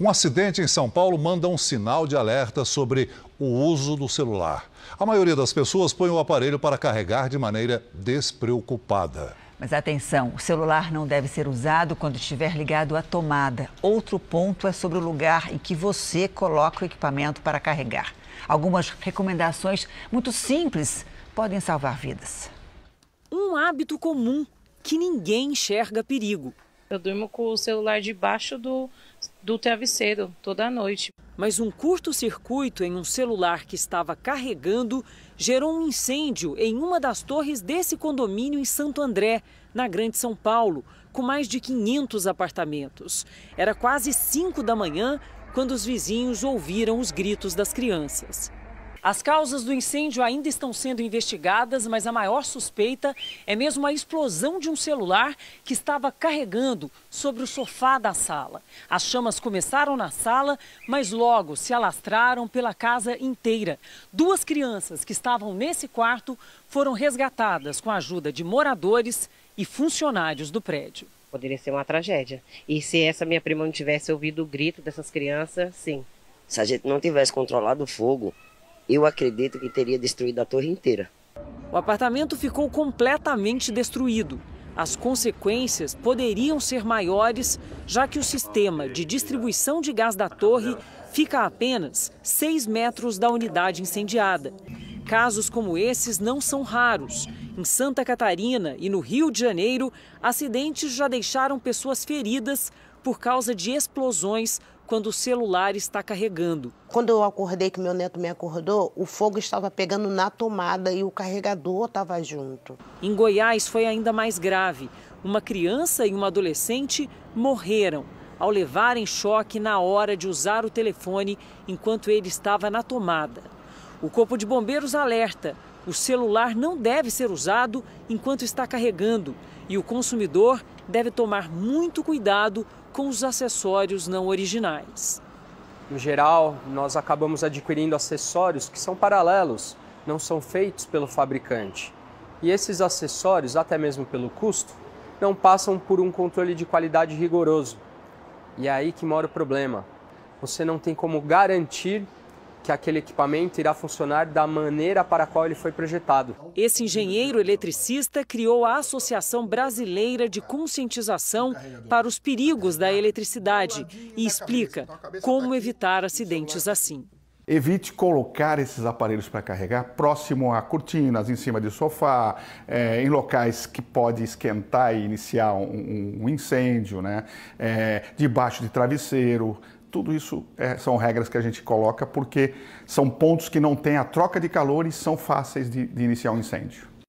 Um acidente em São Paulo manda um sinal de alerta sobre o uso do celular. A maioria das pessoas põe o aparelho para carregar de maneira despreocupada. Mas atenção, o celular não deve ser usado quando estiver ligado à tomada. Outro ponto é sobre o lugar em que você coloca o equipamento para carregar. Algumas recomendações muito simples podem salvar vidas. Um hábito comum que ninguém enxerga perigo eu durmo com o celular debaixo do, do travesseiro toda noite. Mas um curto-circuito em um celular que estava carregando gerou um incêndio em uma das torres desse condomínio em Santo André, na Grande São Paulo, com mais de 500 apartamentos. Era quase 5 da manhã quando os vizinhos ouviram os gritos das crianças. As causas do incêndio ainda estão sendo investigadas, mas a maior suspeita é mesmo a explosão de um celular que estava carregando sobre o sofá da sala. As chamas começaram na sala, mas logo se alastraram pela casa inteira. Duas crianças que estavam nesse quarto foram resgatadas com a ajuda de moradores e funcionários do prédio. Poderia ser uma tragédia. E se essa minha prima não tivesse ouvido o grito dessas crianças, sim. Se a gente não tivesse controlado o fogo, eu acredito que teria destruído a torre inteira. O apartamento ficou completamente destruído. As consequências poderiam ser maiores, já que o sistema de distribuição de gás da torre fica a apenas 6 metros da unidade incendiada. Casos como esses não são raros. Em Santa Catarina e no Rio de Janeiro, acidentes já deixaram pessoas feridas por causa de explosões quando o celular está carregando. Quando eu acordei, que meu neto me acordou, o fogo estava pegando na tomada e o carregador estava junto. Em Goiás foi ainda mais grave. Uma criança e uma adolescente morreram ao levarem choque na hora de usar o telefone enquanto ele estava na tomada. O Corpo de Bombeiros alerta: o celular não deve ser usado enquanto está carregando e o consumidor deve tomar muito cuidado com os acessórios não originais. No geral, nós acabamos adquirindo acessórios que são paralelos, não são feitos pelo fabricante. E esses acessórios, até mesmo pelo custo, não passam por um controle de qualidade rigoroso. E é aí que mora o problema. Você não tem como garantir que aquele equipamento irá funcionar da maneira para a qual ele foi projetado. Esse engenheiro eletricista criou a Associação Brasileira de Conscientização para os Perigos da Eletricidade e explica como evitar acidentes assim. Evite colocar esses aparelhos para carregar próximo a cortinas, em cima de sofá, é, em locais que pode esquentar e iniciar um, um incêndio, né? É, debaixo de travesseiro, tudo isso é, são regras que a gente coloca porque são pontos que não têm a troca de calor e são fáceis de, de iniciar um incêndio.